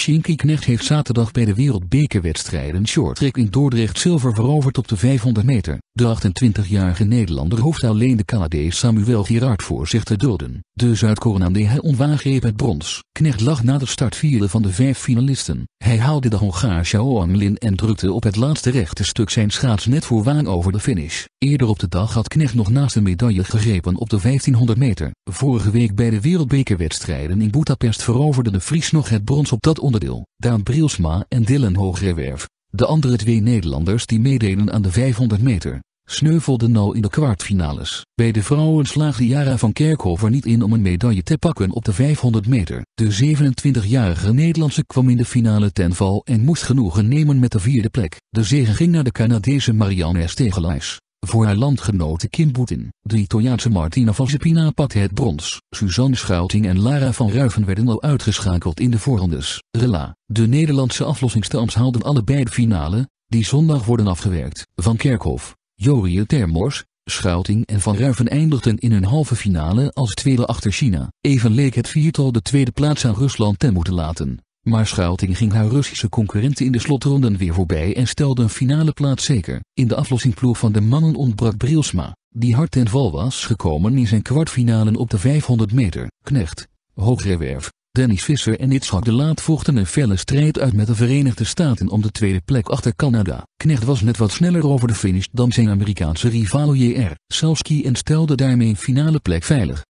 Shinky Knecht heeft zaterdag bij de wereldbekerwedstrijden shorttrack in Dordrecht zilver veroverd op de 500 meter. De 28-jarige Nederlander hoeft alleen de Canadees Samuel Girard voor zich te dulden. De Zuid-Koreaan hij onwaangreep het brons. Knecht lag na de start vierde van de vijf finalisten. Hij haalde de Hongaar Xiaoan Lin en drukte op het laatste rechte stuk zijn schaats net voor waan over de finish. Eerder op de dag had Knecht nog naast een medaille gegrepen op de 1500 meter. Vorige week bij de wereldbekerwedstrijden in Budapest veroverde de Fries nog het brons op dat onderdeel. Daan Brielsma en Dylan Hoogrewerf, de andere twee Nederlanders die meededen aan de 500 meter sneuvelden al nou in de kwartfinales. Bij de vrouwen slaagde Jara van Kerkhoff er niet in om een medaille te pakken op de 500 meter. De 27-jarige Nederlandse kwam in de finale ten val en moest genoegen nemen met de vierde plek. De zegen ging naar de Canadese Marianne Stegelijs, Voor haar landgenote Kim Boetin, de Italiaanse Martina van pakte het brons. Suzanne Schuiting en Lara van Ruiven werden al uitgeschakeld in de voorrondes. Rela, de Nederlandse aflossingstams haalden allebei de finale, die zondag worden afgewerkt. Van Kerkhof, Jorier Termors, Schuiting en Van Ruiven eindigden in een halve finale als tweede achter China. Even leek het viertal de tweede plaats aan Rusland ten moeten laten. Maar Schuiting ging haar Russische concurrenten in de slotronden weer voorbij en stelde een finale plaats zeker. In de aflossingploeg van de mannen ontbrak Brilsma, die hard ten val was gekomen in zijn kwartfinalen op de 500 meter. Knecht, Hoogrewerf, Dennis Visser en Itzhak de Laat vochten een felle strijd uit met de Verenigde Staten om de tweede plek achter Canada. Knecht was net wat sneller over de finish dan zijn Amerikaanse rival J.R. Selski en stelde daarmee een finale plek veilig.